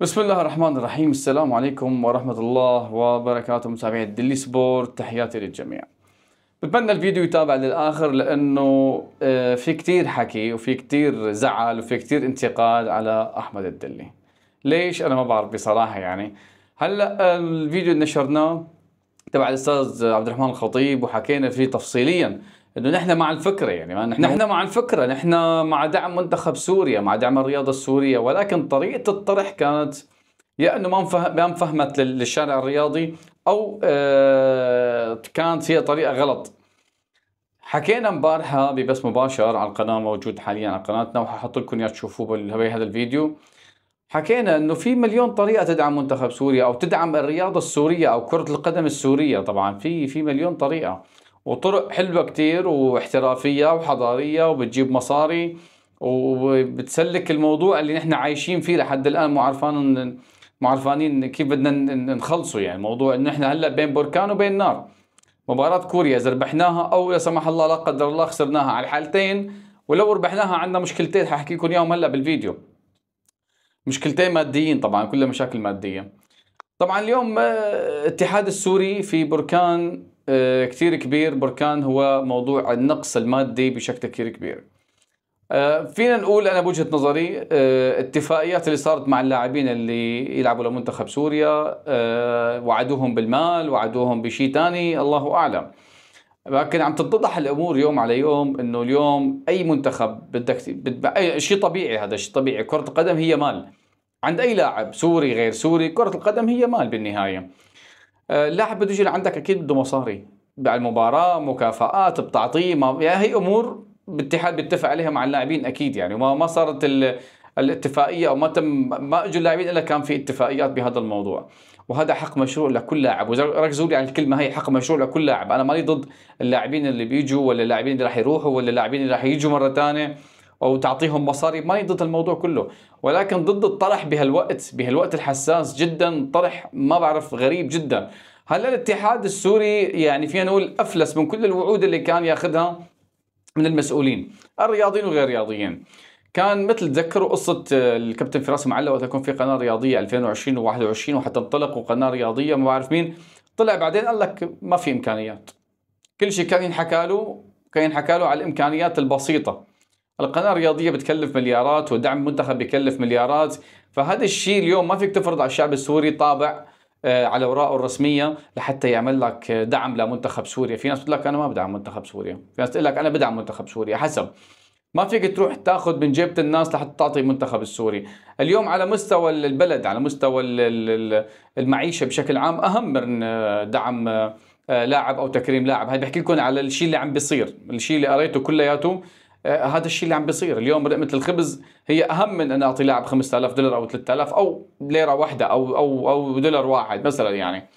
بسم الله الرحمن الرحيم السلام عليكم ورحمة الله وبركاته متابعي دلي سبورت تحياتي للجميع بتمنى الفيديو يتابع للآخر لأنه في كتير حكي وفي كتير زعل وفي كتير انتقاد على أحمد الدلي ليش أنا ما بعرف بصراحة يعني هلأ الفيديو اللي نشرناه تبع الأستاذ عبد الرحمن الخطيب وحكينا فيه تفصيليا انه نحن مع الفكره يعني ما نحن, نحن مع الفكره نحن مع دعم منتخب سوريا مع دعم الرياضه السوريه ولكن طريقه الطرح كانت يا انه ما ما انفهمت للشارع الرياضي او آه، كانت هي طريقه غلط حكينا امبارحة ببث مباشر على القناة موجود حاليا على قناتنا وححط لكم اياه تشوفوه بهذا الفيديو حكينا انه في مليون طريقة تدعم منتخب سوريا او تدعم الرياضة السورية او كرة القدم السورية طبعا في في مليون طريقة وطرق حلوة كتير واحترافية وحضارية وبتجيب مصاري وبتسلك الموضوع اللي نحن عايشين فيه لحد الآن مو معرفانين مو كيف بدنا نخلصه يعني موضوع انه نحن هلا بين بركان وبين نار مباراة كوريا اذا ربحناها او لا سمح الله لا قدر الله خسرناها على الحالتين ولو ربحناها عندنا مشكلتين حاحكي لكم اياهم هلا بالفيديو مشكلتين ماديين طبعا كلها مشاكل ماديه طبعا اليوم آه، الاتحاد السوري في بركان آه، كثير كبير بركان هو موضوع النقص المادي بشكل كثير كبير آه، فينا نقول انا بوجهه نظري آه، اتفاقيات اللي صارت مع اللاعبين اللي يلعبوا لمنتخب سوريا وعدوهم بالمال وعدوهم بشيء ثاني الله اعلم لكن عم تتضح الامور يوم على يوم انه اليوم اي منتخب بدك اي شيء طبيعي هذا شيء طبيعي كره القدم هي مال عند اي لاعب سوري غير سوري كره القدم هي مال بالنهايه اللاعب آه، بده يجي لعندك اكيد بده مصاري بعد المباراه مكافآت بتعطيه ما... يعني هي امور الاتحاد بيتفق عليها مع اللاعبين اكيد يعني وما ما صارت الاتفاقيه او ما تم ما اجوا اللاعبين الا كان في اتفاقيات بهذا الموضوع وهذا حق مشروع لكل لاعب وركزوا لي على الكلمه هي حق مشروع لكل لاعب انا مالي ضد اللاعبين اللي بيجوا ولا اللاعبين اللي راح يروحوا ولا اللاعبين اللي راح يجوا مره ثانيه او تعطيهم مصاري ماني ضد الموضوع كله ولكن ضد الطرح بهالوقت بهالوقت الحساس جدا طرح ما بعرف غريب جدا هلا الاتحاد السوري يعني فينا نقول افلس من كل الوعود اللي كان ياخذها من المسؤولين الرياضيين وغير الرياضيين كان مثل تذكروا قصة آه، الكابتن فراس معلق وقت كان في قناة رياضية 2020 و21 وحتى انطلقوا قناة رياضية ما بعرف مين طلع بعدين قال لك ما في إمكانيات كل شيء كان ينحكى له كان ينحكى له على الإمكانيات البسيطة القناه الرياضيه بتكلف مليارات ودعم منتخب بيكلف مليارات فهذا الشيء اليوم ما فيك تفرض على الشعب السوري طابع آه، على اوراقه الرسميه لحتى يعمل لك دعم لمنتخب سوريا، في ناس بتقول لك انا ما بدعم منتخب سوريا، في ناس تقول لك انا بدعم منتخب سوريا، حسب. ما فيك تروح تاخذ من جيبه الناس لحتى تعطي المنتخب السوري، اليوم على مستوى البلد، على مستوى المعيشه بشكل عام اهم من آه، دعم آه، لاعب او تكريم لاعب، هاي بحكي لكم على الشيء اللي عم بيصير، الشيء اللي قريته كلياته آه، هذا الشيء اللي عم بيصير اليوم لقمه الخبز هي اهم من ان اعطي لاعب 5000 دولار او 3000 او ليره واحده او او او دولار واحد مثلا يعني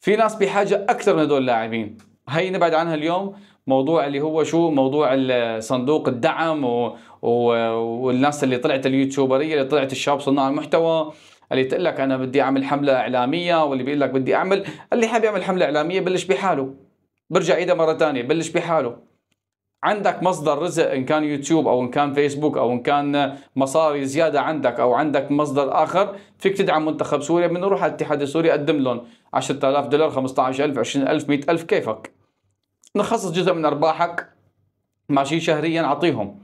في ناس بحاجه اكثر من هدول اللاعبين هي نبعد عنها اليوم موضوع اللي هو شو موضوع صندوق الدعم و... و... والناس اللي طلعت اليوتيوبريه اللي طلعت الشباب صناع المحتوى اللي تقول لك انا بدي اعمل حمله اعلاميه واللي بيقول لك بدي اعمل اللي حابب يعمل حمله اعلاميه بلش بحاله برجع ايده مره ثانيه بلش بحاله عندك مصدر رزق ان كان يوتيوب او ان كان فيسبوك او ان كان مصاري زياده عندك او عندك مصدر اخر فيك تدعم منتخب سوريا من روح على الاتحاد السوري قدم لهم 10000 دولار 15000 20000 100000 كيفك نخصص جزء من ارباحك ماشي شهريا اعطيهم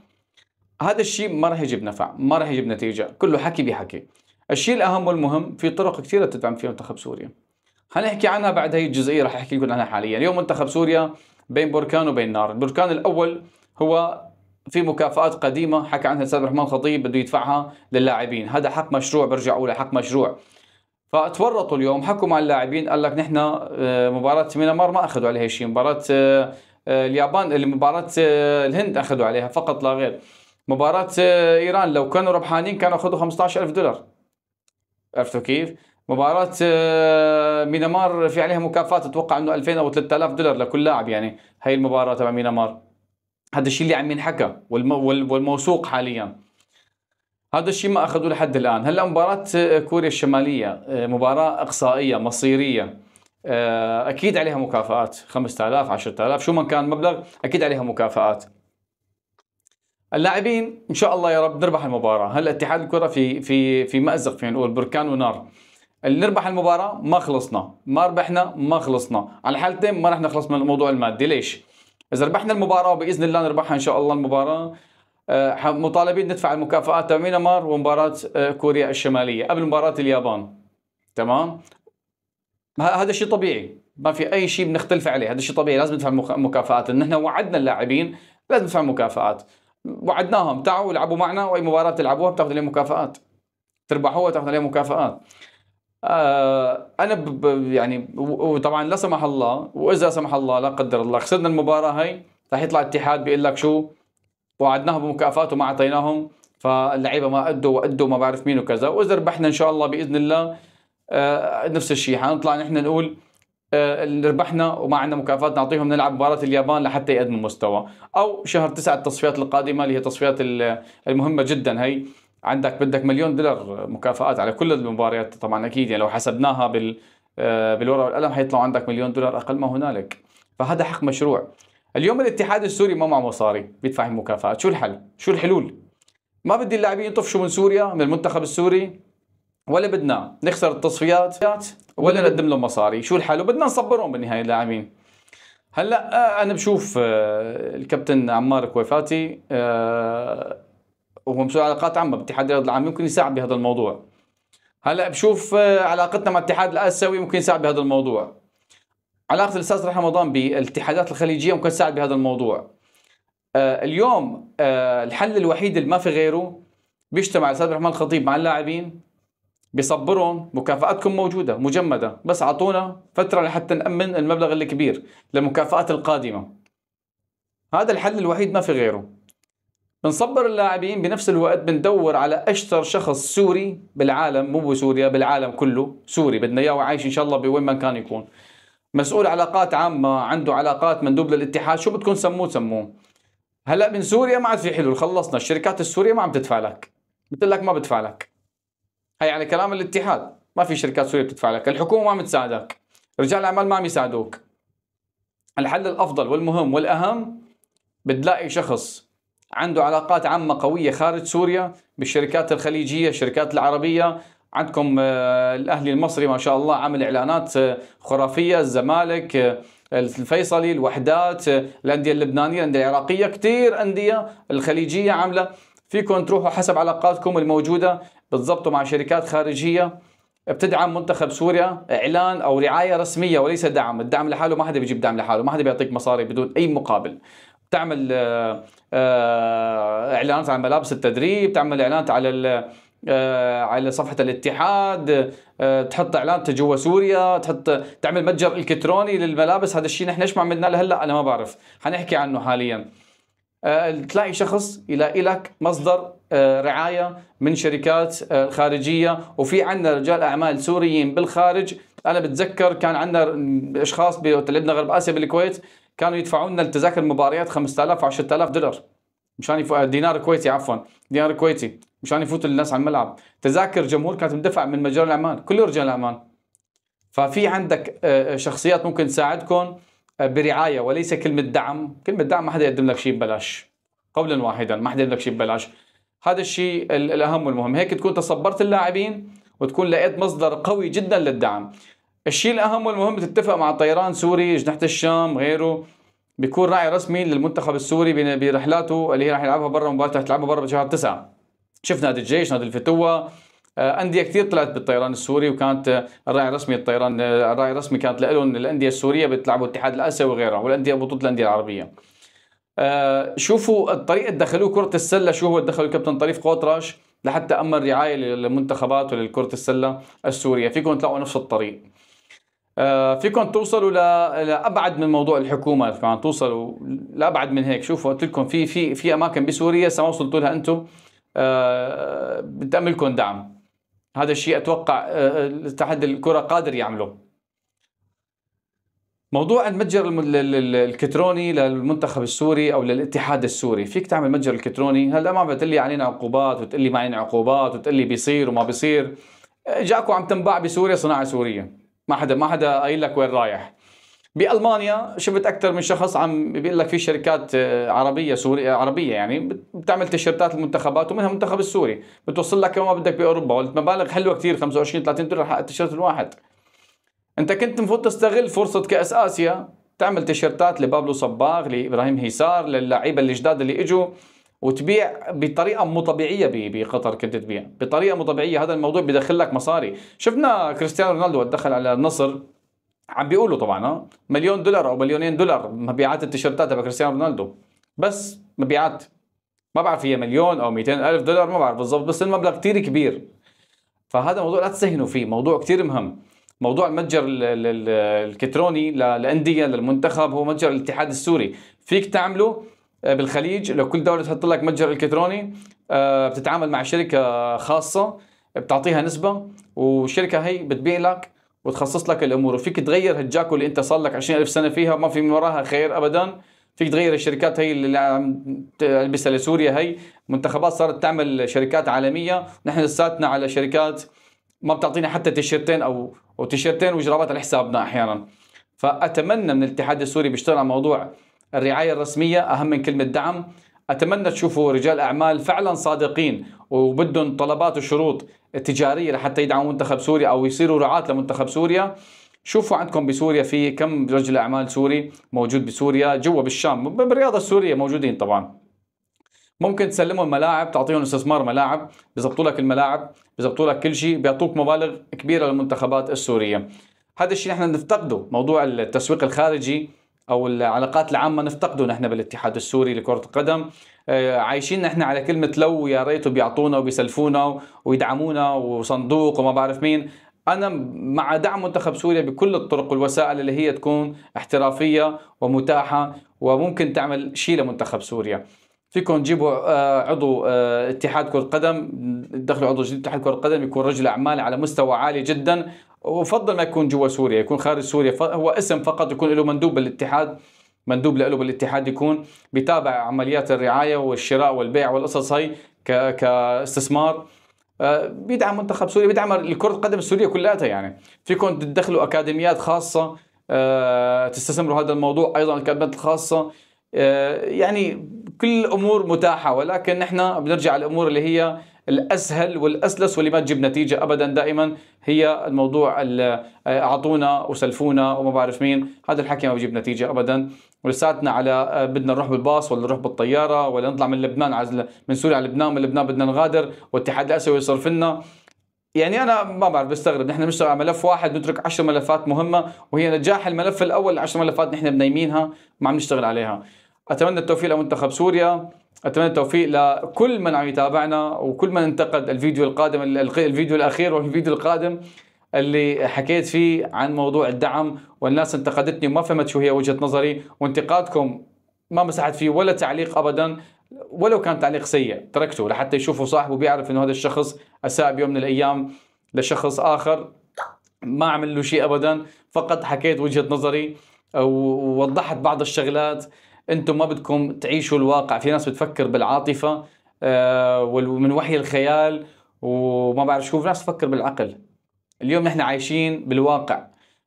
هذا الشيء ما راح يجيب نفع ما راح يجيب نتيجه كله حكي بحكي الشيء الاهم والمهم في طرق كثيره تدعم فيها منتخب سوريا هنحكي عنها بعد هي الجزئيه راح احكي لكم عنها حاليا اليوم منتخب سوريا بين بركان وبين نار البركان الأول هو في مكافآت قديمة حكى عنها الأستاذ الرحمن الخطيب بده يدفعها للاعبين هذا حق مشروع برجع أقول حق مشروع فتورطوا اليوم حكوا مع اللاعبين قال لك نحن آه، مباراة مينامار ما أخذوا عليها شيء مباراة آه، آه، اليابان مباراة الهند أخذوا عليها فقط لا غير مباراة إيران لو كانوا ربحانين كانوا أخذوا 15000 دولار عرفتوا كيف؟ مباراة آه، مينامار في عليها مكافآت اتوقع انه 2000 او 3000 دولار لكل لاعب يعني هي المباراة تبع مينامار هذا الشيء اللي عم ينحكى والموثوق حاليا هذا الشيء ما اخذوه لحد الان هلا مباراة آه، كوريا الشمالية آه، مباراة اقصائية مصيرية اكيد عليها مكافآت 5000 10000 شو ما كان المبلغ اكيد عليها مكافآت اللاعبين ان شاء الله يا رب نربح المباراه هلا اتحاد الكره في في في مازق فينا نقول بركان ونار اللي نربح المباراه ما خلصنا ما ربحنا ما خلصنا على الحالتين ما رح نخلص من الموضوع المادي ليش اذا ربحنا المباراه وباذن الله نربحها ان شاء الله المباراه آه، مطالبين ندفع المكافآت مينمار ومباراة آه، كوريا الشمالية قبل مباراة اليابان تمام هذا شيء طبيعي ما في اي شيء بنختلف عليه هذا شيء طبيعي لازم ندفع مكافآت نحن احنا وعدنا اللاعبين لازم ندفع مكافآت وعدناهم تعالوا العبوا معنا واي مباراة تلعبوها بتاخذوا عليها مكافآت تربحوها تاخذوا عليها مكافآت آه، انا يعني وطبعا لا سمح الله واذا سمح الله لا قدر الله خسرنا المباراه هي رح يطلع الاتحاد بيقول لك شو وعدناهم بمكافآت وما اعطيناهم فاللعيبه ما ادوا وادوا ما بعرف مين وكذا واذا ربحنا ان شاء الله باذن الله آه، نفس الشيء حنطلع نحن نقول آه، اللي ربحنا وما عندنا مكافآت نعطيهم نلعب مباراه اليابان لحتى يقدموا مستوى او شهر تسعة التصفيات القادمه اللي هي تصفيات المهمه جدا هي عندك بدك مليون دولار مكافآت على كل المباريات طبعا اكيد يعني لو حسبناها بال آه، بالورقه والقلم حيطلع عندك مليون دولار اقل ما هنالك فهذا حق مشروع اليوم الاتحاد السوري ما معه مصاري بيدفع المكافآت شو الحل شو الحلول ما بدي اللاعبين يطفشوا من سوريا من المنتخب السوري ولا بدنا نخسر التصفيات ولا نقدم لهم مصاري شو الحل وبدنا نصبرهم بالنهايه اللاعبين هلا آه، انا بشوف آه، الكابتن عمار كويفاتي وهو مسؤول علاقات عامه باتحاد الرياض العام يمكن يساعد بهذا الموضوع هلا بشوف آه، علاقتنا مع الاتحاد الاسيوي ممكن يساعد بهذا الموضوع علاقه الاستاذ رمضان بالاتحادات الخليجيه ممكن تساعد بهذا الموضوع آه، اليوم آه، الحل الوحيد اللي ما في غيره بيجتمع الاستاذ الرحمن الخطيب مع اللاعبين بيصبرهم مكافاتكم موجوده مجمده بس اعطونا فتره لحتى نامن المبلغ الكبير للمكافات القادمه هذا الحل الوحيد ما في غيره بنصبر اللاعبين بنفس الوقت بندور على اشطر شخص سوري بالعالم مو بسوريا بالعالم كله سوري بدنا اياه عايش ان شاء الله بوين ما كان يكون مسؤول علاقات عامه عنده علاقات مندوب للاتحاد شو بدكم سموه سموه هلا من سوريا ما عاد في حلول خلصنا الشركات السوريه ما عم تدفع لك قلت لك ما بدفع لك هي على يعني كلام الاتحاد ما في شركات سوريه بتدفع لك الحكومه ما عم تساعدك رجال الاعمال ما عم يساعدوك الحل الافضل والمهم والاهم بتلاقي شخص عنده علاقات عامة قوية خارج سوريا بالشركات الخليجية الشركات العربية عندكم آه، الأهلي المصري ما شاء الله عمل إعلانات آه، خرافية الزمالك آه، الفيصلي الوحدات الأندية اللبنانية الأندية العراقية كثير أندية الخليجية عاملة فيكم تروحوا حسب علاقاتكم الموجودة بتضبطوا مع شركات خارجية بتدعم منتخب سوريا اعلان او رعايه رسميه وليس دعم، الدعم لحاله ما حدا بيجيب دعم لحاله، ما حدا بيعطيك مصاري بدون اي مقابل. بتعمل آه، اعلانات عن ملابس التدريب تعمل اعلانات على آه، على صفحه الاتحاد آه، تحط اعلانات جوا سوريا تحط تعمل متجر الكتروني للملابس هذا الشيء نحن ايش ما عملنا لهلا انا ما بعرف حنحكي عنه حاليا تلاقي شخص الى لك مصدر رعايه من شركات خارجيه وفي عندنا رجال اعمال سوريين بالخارج انا بتذكر كان عندنا اشخاص بتلعبنا غرب اسيا بالكويت كانوا يدفعون لنا لتذاكر المباريات 5000 و 10000 دولار مشان يفو... دينار كويتي عفوا دينار كويتي مشان يفوت الناس على الملعب تذاكر جمهور كانت مدفع من مجال الاعمال كل رجال الاعمال ففي عندك آه، آه، شخصيات ممكن تساعدكم آه، برعايه وليس كلمه دعم كلمه دعم ما حدا يقدم لك شيء ببلاش قولا واحدا ما حدا يقدم لك شيء ببلاش هذا الشيء الاهم والمهم هيك تكون تصبرت اللاعبين وتكون لقيت مصدر قوي جدا للدعم الشيء الأهم والمهم تتفق مع الطيران سوري أجنحة الشام غيره بيكون راعي رسمي للمنتخب السوري برحلاته اللي هي رح يلعبها برا مباراة رح تلعبها برا بشهر تسعة شفنا نادي الجيش نادي الفتوة آه، أندية كثير طلعت بالطيران السوري وكانت آه، الراعي الرسمي الطيران آه، الراعي الرسمي كانت لهم الأندية السورية بتلعبوا الاتحاد الآسيوي وغيرها والأندية بطولة الأندية العربية شوفوا الطريقة دخلوه كرة السلة شو هو دخلوا الكابتن طريف قوطراش لحتى أمن رعاية للمنتخبات وللكرة السلة السورية فيكم تلاقوا نفس الطريق آه، فيكم توصلوا لابعد من موضوع الحكومه فيكم توصلوا لابعد من هيك شوفوا قلت لكم في في في اماكن بسوريا ما وصلتوا لها انتم آه، بتأملكم دعم هذا الشيء اتوقع آه، اتحاد الكره قادر يعمله موضوع المتجر الالكتروني للمنتخب السوري او للاتحاد السوري فيك تعمل متجر الكتروني هلا ما بتقلي علينا عقوبات وتقلي ما علينا عقوبات وتقلي بيصير وما بيصير جاكو عم تنباع بسوريا صناعه سوريه ما حدا ما حدا قايل لك وين رايح بالمانيا شفت اكثر من شخص عم بيقول لك في شركات آه، عربيه سوريه آه، عربيه يعني بتعمل تيشيرتات المنتخبات ومنها المنتخب السوري بتوصل لك كما بدك باوروبا مبالغ حلوه كثير 25 30 دولار حق التيشيرت الواحد انت كنت المفروض تستغل فرصه كاس اسيا تعمل تيشيرتات لبابلو صباغ لابراهيم هيسار للعيبه الجداد اللي اجوا وتبيع بطريقه مو طبيعيه بقطر كنت تبيع بطريقه مو طبيعيه هذا الموضوع بيدخل لك مصاري شفنا كريستيانو رونالدو دخل على النصر عم بيقولوا طبعا مليون دولار او مليونين دولار مبيعات التيشيرتات تبع كريستيانو رونالدو بس مبيعات ما بعرف هي مليون او 200 الف دولار ما بعرف بالضبط بس المبلغ كثير كبير فهذا موضوع لا تسهنوا فيه موضوع كثير مهم موضوع المتجر الالكتروني للانديه للمنتخب هو متجر الاتحاد السوري فيك تعمله آه، بالخليج لو كل دوله تحط لك متجر الكتروني آه، بتتعامل مع شركه خاصه بتعطيها نسبه والشركه هي بتبيع لك وتخصص لك الامور وفيك تغير هالجاكو اللي انت صار لك 20000 سنه فيها ما في من وراها خير ابدا فيك تغير الشركات هي اللي عم تلبسها لسوريا هي منتخبات صارت تعمل شركات عالميه نحن لساتنا على شركات ما بتعطينا حتى تيشيرتين او او تيشيرتين وجرابات على حسابنا احيانا فاتمنى من الاتحاد السوري بيشتغل على موضوع الرعاية الرسمية أهم من كلمة دعم أتمنى تشوفوا رجال أعمال فعلا صادقين وبدهم طلبات وشروط تجارية لحتى يدعموا منتخب سوريا أو يصيروا رعاة لمنتخب سوريا شوفوا عندكم بسوريا في كم رجل أعمال سوري موجود بسوريا جوا بالشام بالرياضة السورية موجودين طبعا ممكن تسلمهم ملاعب تعطيهم استثمار ملاعب بيظبطوا لك الملاعب بيظبطوا لك كل شيء بيعطوك مبالغ كبيره للمنتخبات السوريه هذا الشيء نحن نفتقده موضوع التسويق الخارجي او العلاقات العامه نفتقده نحن بالاتحاد السوري لكره القدم آه، عايشين نحن على كلمه لو يا ريت بيعطونا وبيسلفونا ويدعمونا وصندوق وما بعرف مين انا مع دعم منتخب سوريا بكل الطرق والوسائل اللي هي تكون احترافيه ومتاحه وممكن تعمل شيء لمنتخب سوريا فيكم تجيبوا آه، عضو آه، اتحاد كره قدم دخلوا عضو جديد اتحاد كره قدم يكون رجل اعمال على مستوى عالي جدا وفضل ما يكون جوا سوريا يكون خارج سوريا هو اسم فقط يكون له مندوب بالاتحاد مندوب له بالاتحاد يكون بيتابع عمليات الرعايه والشراء والبيع والقصص هي كاستثمار آه، بيدعم منتخب سوريا بيدعم الكرة القدم السورية كلها يعني فيكم تدخلوا أكاديميات خاصة آه، تستثمروا هذا الموضوع أيضا الأكاديميات الخاصة آه، يعني كل الأمور متاحة ولكن نحن بنرجع الأمور اللي هي الاسهل والاسلس واللي ما تجيب نتيجه ابدا دائما هي الموضوع آه، اعطونا وسلفونا وما بعرف مين هذا الحكي ما بيجيب نتيجه ابدا ولساتنا على آه، بدنا نروح بالباص ولا نروح بالطياره ولا نطلع من لبنان على من سوريا على لبنان من لبنان بدنا نغادر والاتحاد الاسيوي يصرف لنا يعني انا ما بعرف بستغرب نحن بنشتغل على ملف واحد نترك 10 ملفات مهمه وهي نجاح الملف الاول 10 ملفات نحن بنيمينها ما عم نشتغل عليها اتمنى التوفيق لمنتخب سوريا اتمنى التوفيق لكل من عم يتابعنا وكل من انتقد الفيديو القادم الفيديو الاخير والفيديو القادم اللي حكيت فيه عن موضوع الدعم والناس انتقدتني وما فهمت شو هي وجهه نظري وانتقادكم ما مسحت فيه ولا تعليق ابدا ولو كان تعليق سيء تركته لحتى يشوفوا صاحبه بيعرف انه هذا الشخص اساء بيوم من الايام لشخص اخر ما عمل له شيء ابدا فقط حكيت وجهه نظري ووضحت بعض الشغلات انتم ما بدكم تعيشوا الواقع في ناس بتفكر بالعاطفه آه، ومن وحي الخيال وما بعرف شو في ناس تفكر بالعقل اليوم نحن عايشين بالواقع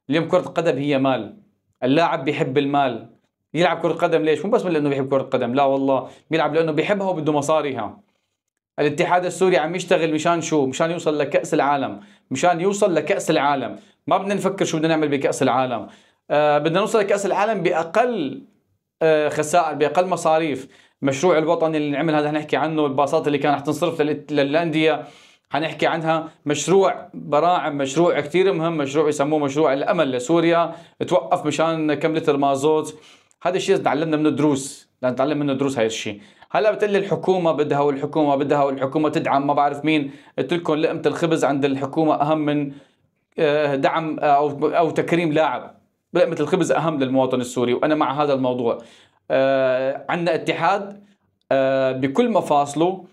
اليوم كره القدم هي مال اللاعب بيحب المال يلعب كره قدم ليش مو بس لانه بيحب كره قدم لا والله بيلعب لانه بيحبها وبده مصاريها الاتحاد السوري عم يشتغل مشان شو مشان يوصل لكاس العالم مشان يوصل لكاس العالم ما بدنا نفكر شو بدنا نعمل بكاس العالم آه بدنا نوصل لكاس العالم باقل آه، خسائر باقل مصاريف مشروع الوطني اللي انعمل هذا حنحكي عنه الباصات اللي كانت تنصرف للانديه حنحكي عنها مشروع براعم مشروع كثير مهم مشروع يسموه مشروع الامل لسوريا توقف مشان كم لتر مازوت هذا الشيء تعلمنا منه دروس نتعلم منه دروس هاي الشيء هلا بتقول لي الحكومه بدها والحكومه بدها والحكومه تدعم ما بعرف مين قلت لكم لقمه الخبز عند الحكومه اهم من آه، دعم آه، او او تكريم لاعب لقمه الخبز اهم للمواطن السوري وانا مع هذا الموضوع آه عندنا اتحاد آه بكل مفاصله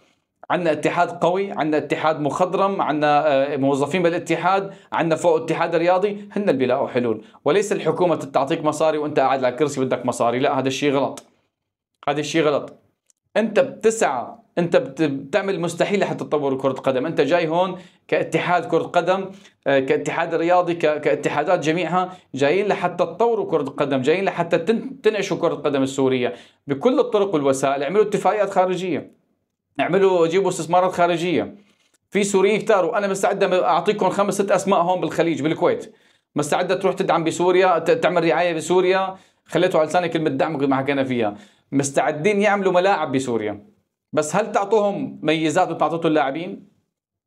عندنا اتحاد قوي عندنا اتحاد مخضرم عندنا آه، موظفين بالاتحاد عندنا فوق اتحاد رياضي هن اللي بيلاقوا حلول وليس الحكومه تعطيك مصاري وانت قاعد على كرسي بدك مصاري لا هذا الشيء غلط هذا الشيء غلط انت بتسعى انت بتعمل مستحيل لحتى تطور كره قدم انت جاي هون كاتحاد كره قدم آه، كاتحاد رياضي كاتحادات جميعها جايين لحتى تطوروا كره القدم جايين لحتى تنعشوا كره القدم السوريه بكل الطرق والوسائل اعملوا اتفاقيات خارجيه اعملوا جيبوا استثمارات خارجيه في سوريين كتار وانا مستعد اعطيكم خمس ست اسماء هون بالخليج بالكويت مستعده تروح تدعم بسوريا تعمل رعايه بسوريا خليته على لساني كلمه دعم ما حكينا فيها مستعدين يعملوا ملاعب بسوريا بس هل تعطوهم ميزات مثل ما اعطيتوا اللاعبين؟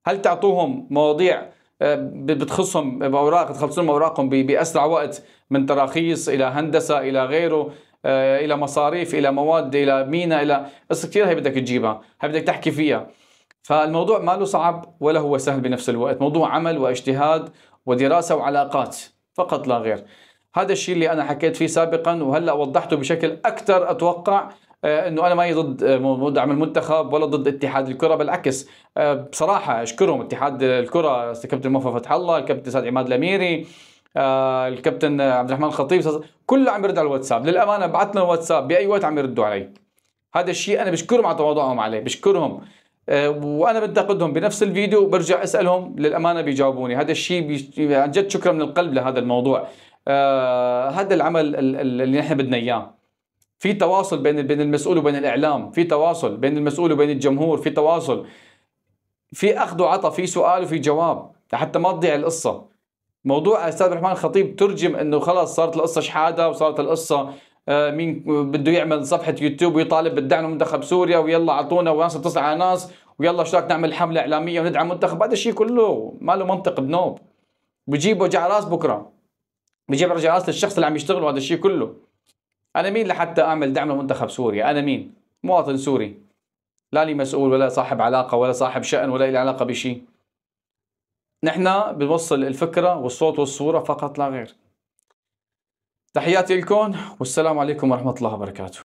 هل تعطوهم مواضيع آه، بتخصهم باوراق تخلصون اوراقهم باسرع وقت من تراخيص الى هندسه الى غيره آه، الى مصاريف الى مواد الى مينا الى قصص كثير هي بدك تجيبها هي بدك تحكي فيها فالموضوع ما له صعب ولا هو سهل بنفس الوقت موضوع عمل واجتهاد ودراسه وعلاقات فقط لا غير هذا الشيء اللي انا حكيت فيه سابقا وهلا وضحته بشكل اكثر اتوقع آه، انه انا ماني ضد آه، دعم المنتخب ولا ضد اتحاد الكره بالعكس آه، بصراحه اشكرهم اتحاد الكره الكابتن موفق فتح الله الكابتن سعد عماد الاميري الكابتن عبد الرحمن الخطيب كله عم يرد على الواتساب للامانه بعث لنا الواتساب باي وقت عم يردوا علي هذا الشيء انا بشكرهم على تواضعهم عليه بشكرهم وانا بنتقدهم بنفس الفيديو برجع اسالهم للامانه بيجاوبوني هذا الشيء يعني عن جد شكرا من القلب لهذا الموضوع هذا العمل اللي نحن بدنا اياه في تواصل بين بين المسؤول وبين الاعلام في تواصل بين المسؤول وبين الجمهور في تواصل في اخذ وعطى في سؤال وفي جواب لحتى ما تضيع القصه موضوع استاذ الرحمن الخطيب ترجم انه خلاص صارت القصه شحاده وصارت القصه آه، مين بده يعمل صفحه يوتيوب ويطالب بالدعم المنتخب سوريا ويلا اعطونا وناس بتصل على ناس ويلا اشتراك نعمل حمله اعلاميه وندعم منتخب هذا الشيء كله ما له منطق بنوب بجيب وجع راس بكره بجيب وجع راس للشخص اللي عم يشتغل هذا الشيء كله انا مين لحتى اعمل دعم لمنتخب سوريا انا مين مواطن سوري لا لي مسؤول ولا صاحب علاقه ولا صاحب شان ولا لي علاقه بشيء نحن بنوصل الفكره والصوت والصوره فقط لا غير تحياتي لكم والسلام عليكم ورحمه الله وبركاته